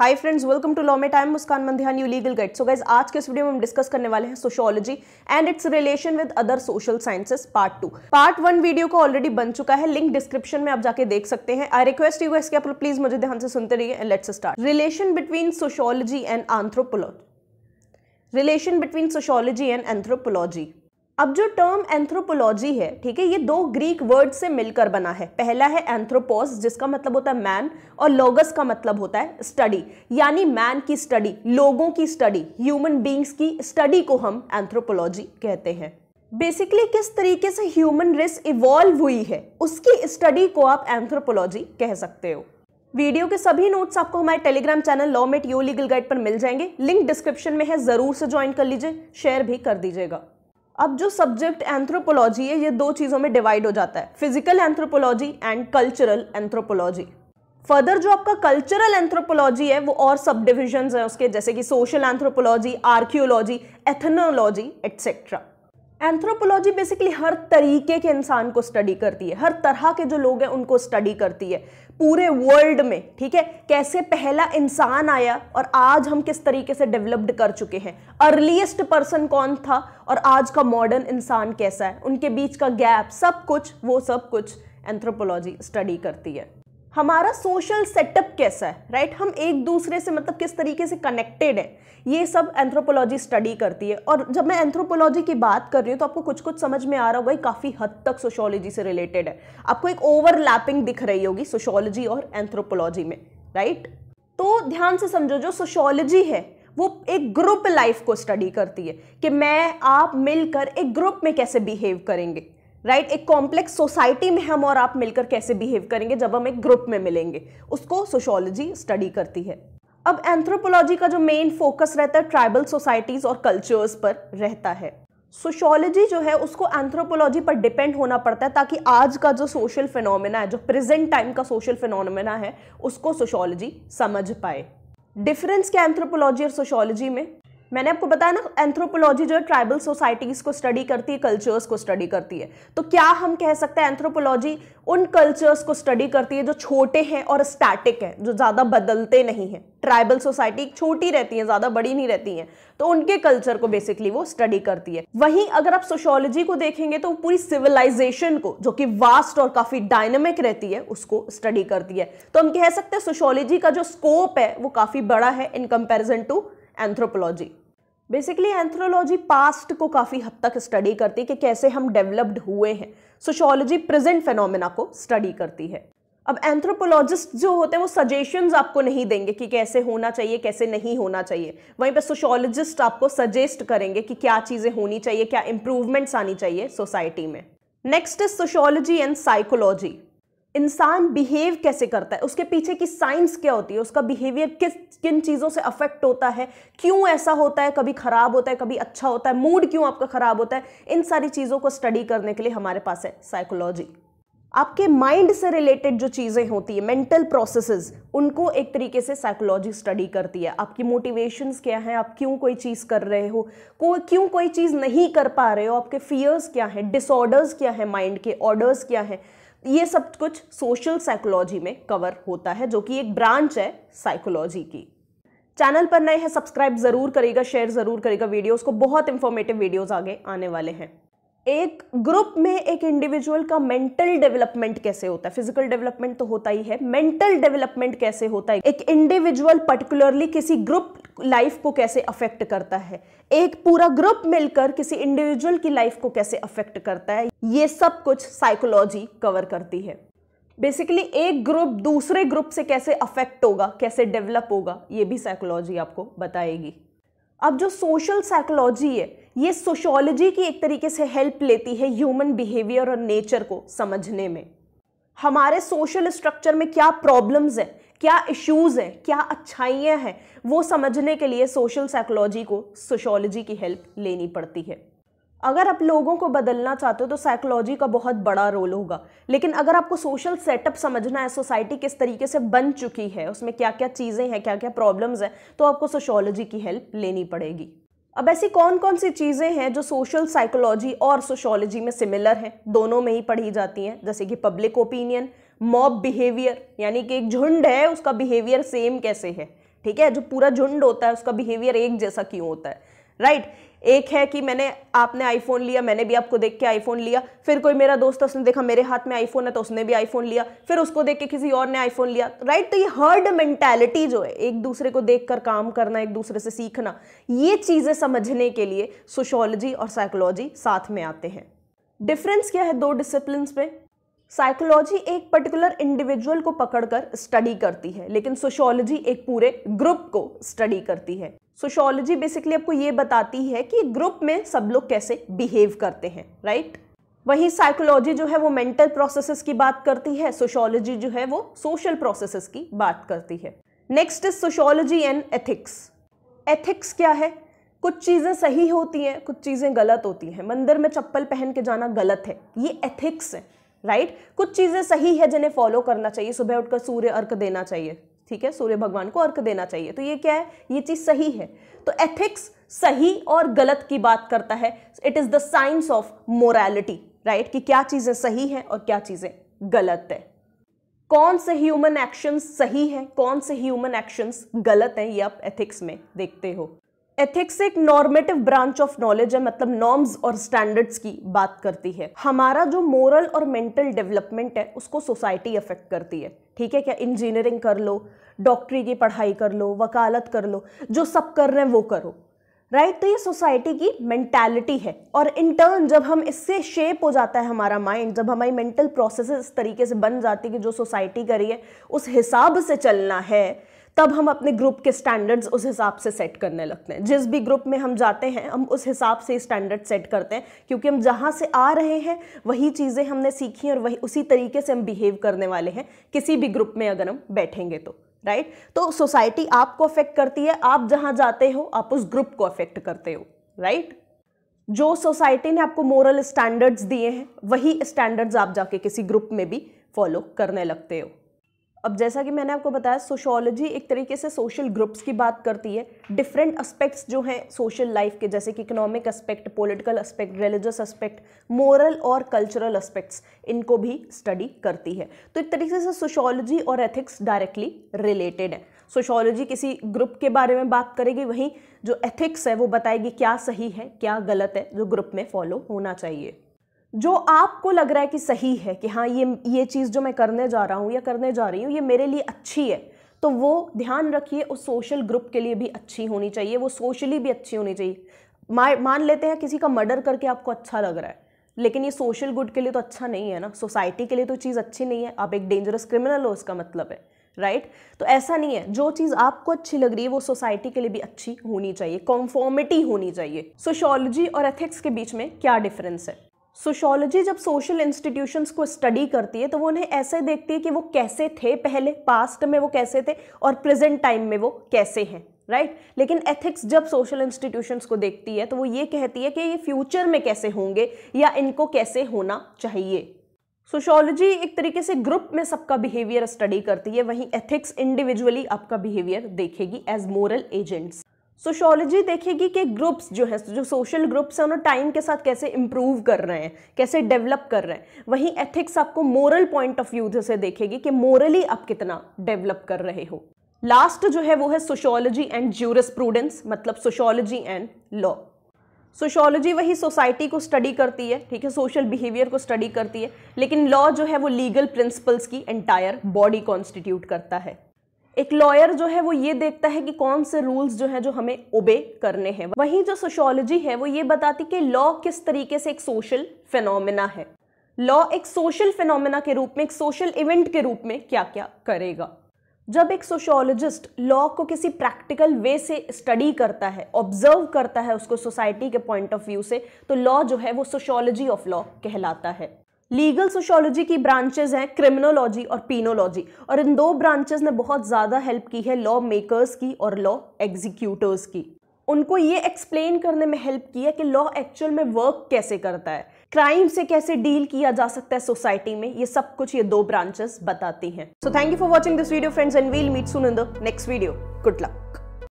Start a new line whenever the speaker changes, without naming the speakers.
Hi friends welcome to law में टाइम Muskan Mandhiya you legal guide so guys आज के इस वीडियो में हम डिस्कस करने वाले हैं sociology and its relation with other social sciences part two part one video को ऑलरेडी बन चुका है लिंक डिस्क्रिप्शन में आप जाके देख सकते हैं आई रिक्वेस्ट यू इसके आप प्लीज मुझे ध्यान से सुनते रहिए and let's start relation between sociology and anthropology relation between sociology and anthropology अब जो टर्म एंथ्रोपोलॉजी है ठीक है ये दो ग्रीक वर्ड से मिलकर बना है पहला है एंथ्रोपोस जिसका मतलब होता है मैन और लोगस का मतलब होता है स्टडी यानी मैन की स्टडी लोगों की स्टडी ह्यूमन बींग्स की स्टडी को हम एंथ्रोपोलॉजी कहते हैं बेसिकली किस तरीके से ह्यूमन रिस इवॉल्व हुई है उसकी स्टडी को आप एंथ्रोपोलॉजी कह सकते हो वीडियो के सभी नोट्स आपको हमारे Telegram channel law mate you legal guide पर मिल जाएंगे लिंक डिस्क्रिप्शन में है जरूर से ज्वाइन कर लीजिए शेयर भी कर दीजिएगा अब जो सब्जेक्ट एंथ्रोपोलॉजी है ये दो चीज़ों में डिवाइड हो जाता है physical anthropology and cultural anthropology further जो आपका कल्चरल एंथ्रोपोलॉजी है वो और सब डिविजन है उसके जैसे कि social anthropology archaeology ethnology etcetera anthropology basically हर तरीके के इंसान को स्टडी करती है हर तरह के जो लोग हैं उनको स्टडी करती है पूरे वर्ल्ड में ठीक है कैसे पहला इंसान आया और आज हम किस तरीके से डेवलप्ड कर चुके हैं अर्लीस्ट पर्सन कौन था और आज का मॉडर्न इंसान कैसा है उनके बीच का गैप सब कुछ वो सब कुछ एंथ्रोपोलॉजी स्टडी करती है हमारा सोशल सेटअप कैसा है राइट हम एक दूसरे से मतलब किस तरीके से कनेक्टेड है ये सब एंथ्रोपोलॉजी स्टडी करती है और जब मैं एंथ्रोपोलॉजी की बात कर रही हूँ तो आपको कुछ कुछ समझ में आ रहा होगा काफ़ी हद तक सोशोलॉजी से रिलेटेड है आपको एक ओवरलैपिंग दिख रही होगी सोशोलॉजी और एंथ्रोपोलॉजी में राइट तो ध्यान से समझो जो सोशोलॉजी है वो एक ग्रुप लाइफ को स्टडी करती है कि मैं आप मिलकर एक ग्रुप में कैसे बिहेव करेंगे राइट right? एक कॉम्प्लेक्स सोसाइटी में हम और आप मिलकर कैसे बिहेव करेंगे जब हम एक ग्रुप में मिलेंगे उसको सोशोलॉजी स्टडी करती है अब एंथ्रोपोलॉजी का जो मेन फोकस रहता है ट्राइबल सोसाइटीज और कल्चर्स पर रहता है सोशोलॉजी जो है उसको एंथ्रोपोलॉजी पर डिपेंड होना पड़ता है ताकि आज का जो सोशल फिनोमेना है जो प्रेजेंट टाइम का सोशल फिनोमेना है उसको सोशोलॉजी समझ पाए डिफरेंस क्या एंथ्रोपोलॉजी और सोशोलॉजी में मैंने आपको बताया ना एंथ्रोपोलॉजी जो है ट्राइबल सोसाइटीज़ को स्टडी करती है कल्चर्स को स्टडी करती है तो क्या हम कह सकते हैं एंथ्रोपोलॉजी उन कल्चर्स को स्टडी करती है जो छोटे हैं और स्टैटिक हैं जो ज़्यादा बदलते नहीं हैं ट्राइबल सोसाइटी छोटी रहती है ज़्यादा बड़ी नहीं रहती है तो उनके कल्चर को बेसिकली वो स्टडी करती है वहीं अगर आप सोशोलॉजी को देखेंगे तो पूरी सिविलाइजेशन को जो कि वास्ट और काफ़ी डायनेमिक रहती है उसको स्टडी करती है तो हम कह सकते हैं सोशोलॉजी का जो स्कोप है वो काफ़ी बड़ा है in comparison to anthropology basically anthropology past को काफ़ी हद तक स्टडी करती है कि कैसे हम डेवलप्ड हुए हैं सोशोलॉजी प्रेजेंट फेनोमेना को स्टडी करती है अब एंथ्रोपोलॉजिस्ट जो होते हैं वो सजेशंस आपको नहीं देंगे कि कैसे होना चाहिए कैसे नहीं होना चाहिए वहीं पर सोशोलॉजिस्ट आपको सजेस्ट करेंगे कि क्या चीज़ें होनी चाहिए क्या इंप्रूवमेंट्स आनी चाहिए सोसाइटी में next is sociology and psychology इंसान बिहेव कैसे करता है उसके पीछे की साइंस क्या होती है उसका बिहेवियर किस किन चीज़ों से अफेक्ट होता है क्यों ऐसा होता है कभी ख़राब होता है कभी अच्छा होता है मूड क्यों आपका ख़राब होता है इन सारी चीज़ों को स्टडी करने के लिए हमारे पास है साइकोलॉजी आपके माइंड से रिलेटेड जो चीज़ें होती है मेंटल प्रोसेसेस उनको एक तरीके से साइकोलॉजी स्टडी करती है आपकी मोटिवेशंस क्या हैं आप क्यों कोई चीज़ कर रहे हो को क्यों कोई चीज़ नहीं कर पा रहे हो आपके फियर्स क्या हैं डिसऑर्डर्स क्या हैं माइंड के ऑर्डर्स क्या हैं ये सब कुछ सोशल साइकोलॉजी में कवर होता है जो कि एक ब्रांच है साइकोलॉजी की चैनल पर नए हैं सब्सक्राइब ज़रूर करेगा शेयर ज़रूर करेगा वीडियोस को बहुत इंफॉर्मेटिव वीडियोस आगे आने वाले हैं एक ग्रुप में एक इंडिविजुअल का मेंटल डेवलपमेंट कैसे होता है फिजिकल डेवलपमेंट तो होता ही है मेंटल डेवलपमेंट कैसे होता है एक इंडिविजुअल पर्टिकुलरली किसी ग्रुप लाइफ को कैसे अफेक्ट करता है एक पूरा ग्रुप मिलकर किसी इंडिविजुअल की लाइफ को कैसे अफेक्ट करता है ये सब कुछ साइकोलॉजी कवर करती है बेसिकली एक ग्रुप दूसरे ग्रुप से कैसे अफेक्ट होगा कैसे डेवलप होगा ये भी साइकोलॉजी आपको बताएगी अब जो सोशल साइकोलॉजी है ये सोशोलॉजी की एक तरीके से हेल्प लेती है ह्यूमन बिहेवियर और नेचर को समझने में हमारे सोशल स्ट्रक्चर में क्या प्रॉब्लम्स हैं क्या इश्यूज़ हैं क्या अच्छाइयाँ हैं वो समझने के लिए सोशल साइकोलॉजी को सोशोलॉजी की हेल्प लेनी पड़ती है अगर आप लोगों को बदलना चाहते हो तो साइकोलॉजी का बहुत बड़ा रोल होगा लेकिन अगर आपको सोशल सेटअप समझना है सोसाइटी किस तरीके से बन चुकी है उसमें क्या क्या चीज़ें हैं क्या क्या प्रॉब्लम्स हैं तो आपको सोशोलॉजी की हेल्प लेनी पड़ेगी अब ऐसी कौन कौन सी चीज़ें हैं जो सोशल साइकोलॉजी और सोशोलॉजी में सिमिलर हैं दोनों में ही पढ़ी जाती हैं जैसे कि पब्लिक ओपिनियन मॉब बिहेवियर यानी कि एक झुंड है उसका बिहेवियर सेम कैसे है ठीक है जो पूरा झुंड होता है उसका बिहेवियर एक जैसा क्यों होता है राइट right? एक है कि मैंने आपने आईफोन लिया मैंने भी आपको देख के आईफोन लिया फिर कोई मेरा दोस्त उसने देखा मेरे हाथ में आईफोन है तो उसने भी आईफोन लिया फिर उसको देख के किसी और ने आईफोन लिया राइट तो ये हर्ड मेंटेलिटी जो है एक दूसरे को देख कर काम करना एक दूसरे से सीखना ये चीज़ें समझने के लिए सोशोलॉजी और साइकोलॉजी साथ में आते हैं डिफरेंस क्या है दो डिसिप्लिन में साइकोलॉजी एक पर्टिकुलर इंडिविजुअल को पकड़कर स्टडी करती है लेकिन सोशोलॉजी एक पूरे ग्रुप को स्टडी करती है सोशोलॉजी बेसिकली आपको ये बताती है कि ग्रुप में सब लोग कैसे बिहेव करते हैं राइट वहीं साइकोलॉजी जो है वो मेंटल प्रोसेसेस की बात करती है सोशोलॉजी जो है वो सोशल प्रोसेसेस की बात करती है next is sociology and ethics ethics क्या है कुछ चीज़ें सही होती हैं कुछ चीज़ें गलत होती हैं मंदिर में चप्पल पहन के जाना गलत है ये एथिक्स है राइट right? कुछ चीज़ें सही है जिन्हें फॉलो करना चाहिए सुबह उठकर सूर्य अर्घ देना चाहिए ठीक है सूर्य भगवान को अर्घ देना चाहिए तो ये क्या है ये चीज़ सही है तो एथिक्स सही और गलत की बात करता है it is the science of morality right कि क्या चीज़ें सही हैं और क्या चीज़ें गलत है कौन से ह्यूमन एक्शंस सही हैं कौन से ह्यूमन एक्शंस गलत हैं ये आप एथिक्स में देखते हो एथिक्स एक नॉर्मेटिव ब्रांच ऑफ नॉलेज है मतलब नॉर्म्स और स्टैंडर्ड्स की बात करती है हमारा जो मोरल और मेंटल डेवलपमेंट है उसको सोसाइटी अफेक्ट करती है ठीक है क्या इंजीनियरिंग कर लो डॉक्टरी की पढ़ाई कर लो वकालत कर लो जो सब कर रहे हैं वो करो राइट right? तो ये सोसाइटी की मेंटालिटी है और इन टर्न जब हम इससे शेप हो जाता है हमारा माइंड जब हमारी मेंटल प्रोसेस इस तरीके से बन जाती है कि जो सोसाइटी करी है उस हिसाब से चलना है तब हम अपने ग्रुप के स्टैंडर्ड्स उस हिसाब से सेट करने लगते हैं जिस भी ग्रुप में हम जाते हैं हम उस हिसाब से स्टैंडर्ड सेट करते हैं क्योंकि हम जहाँ से आ रहे हैं वही चीज़ें हमने सीखी और वही उसी तरीके से हम बिहेव करने वाले हैं किसी भी ग्रुप में अगर हम बैठेंगे तो राइट तो सोसाइटी आपको अफेक्ट करती है आप जहाँ जाते हो आप उस ग्रुप को अफेक्ट करते हो राइट जो सोसाइटी ने आपको मोरल स्टैंडर्ड्स दिए हैं वही स्टैंडर्ड्स आप जाके किसी ग्रुप में भी फॉलो करने लगते हो अब जैसा कि मैंने आपको बताया सोशोलॉजी एक तरीके से सोशल ग्रुप्स की बात करती है डिफरेंट एस्पेक्ट्स जो हैं सोशल लाइफ के जैसे कि economic aspect political aspect religious aspect moral और कल्चरल एस्पेक्ट्स इनको भी स्टडी करती है तो एक तरीके से सोशोलॉजी और एथिक्स डायरेक्टली रिलेटेड है सोशोलॉजी किसी ग्रुप के बारे में बात करेगी वहीं जो एथिक्स है वो बताएगी क्या सही है क्या गलत है जो ग्रुप में फॉलो होना चाहिए जो आपको लग रहा है कि सही है कि हाँ ये ये चीज़ जो मैं करने जा रहा हूँ या करने जा रही हूँ ये मेरे लिए अच्छी है तो वो ध्यान रखिए उस सोशल ग्रुप के लिए भी अच्छी होनी चाहिए वो सोशली भी अच्छी होनी चाहिए मा, मान लेते हैं किसी का मर्डर करके आपको अच्छा लग रहा है लेकिन ये सोशल गुड के लिए तो अच्छा नहीं है ना सोसाइटी के लिए तो चीज़ अच्छी नहीं है आप एक डेंजरस क्रिमिनल हो इसका मतलब है राइट right? तो ऐसा नहीं है जो चीज़ आपको अच्छी लग रही है वो सोसाइटी के लिए भी अच्छी होनी चाहिए कॉन्फॉर्मिटी होनी चाहिए सोशोलॉजी और एथिक्स के बीच में क्या डिफरेंस है सोशोलॉजी जब सोशल इंस्टीट्यूशंस को स्टडी करती है तो वो उन्हें ऐसे देखती है कि वो कैसे थे पहले पास्ट में वो कैसे थे और प्रेजेंट टाइम में वो कैसे हैं राइट right? लेकिन एथिक्स जब सोशल इंस्टीट्यूशंस को देखती है तो वो ये कहती है कि ये फ्यूचर में कैसे होंगे या इनको कैसे होना चाहिए सोशोलॉजी एक तरीके से ग्रुप में सबका बिहेवियर स्टडी करती है वहीं एथिक्स इंडिविजुअली आपका बिहेवियर देखेगी एज मोरल एजेंट्स सोशोलॉजी देखेगी कि ग्रुप्स जो है जो सोशल ग्रुप्स हैं उन्हें टाइम के साथ कैसे इम्प्रूव कर रहे हैं कैसे डेवलप कर रहे हैं वहीं एथिक्स आपको मोरल पॉइंट ऑफ व्यू से देखेगी कि मोरली आप कितना डेवलप कर रहे हो लास्ट जो है वो है सोशोलॉजी एंड प्रूडेंस मतलब सोशोलॉजी एंड लॉ सोशोलॉजी वही सोसाइटी को स्टडी करती है ठीक है सोशल बिहेवियर को स्टडी करती है लेकिन लॉ जो है वो लीगल प्रिंसिपल्स की एंटायर बॉडी कॉन्स्टिट्यूट करता है एक लॉयर जो है वो ये देखता है कि कौन से रूल्स जो है जो हमें ओबे करने हैं वहीं जो सोशोलॉजी है वो ये बताती कि लॉ किस तरीके से एक सोशल फिनोमिना है लॉ एक सोशल फिनोमिना के रूप में एक सोशल इवेंट के रूप में क्या क्या करेगा जब एक सोशोलॉजिस्ट लॉ को किसी प्रैक्टिकल वे से स्टडी करता है ऑब्जर्व करता है उसको सोसाइटी के पॉइंट ऑफ व्यू से तो लॉ जो है वो सोशोलॉजी ऑफ लॉ कहलाता है लीगल सोशोलॉजी की ब्रांचेज हैं क्रिमिनोलॉजी और पीनोलॉजी और इन दो ब्रांचेज ने बहुत ज़्यादा हेल्प की है लॉ मेकर्स की और लॉ एग्जीक्यूटर्स की उनको ये एक्सप्लेन करने में हेल्प किया कि लॉ एक्चुअल में वर्क कैसे करता है क्राइम से कैसे डील किया जा सकता है सोसाइटी में ये सब कुछ ये दो ब्रांचेस बताती हैं so thank you for watching this video friends and we'll meet soon in the next video good luck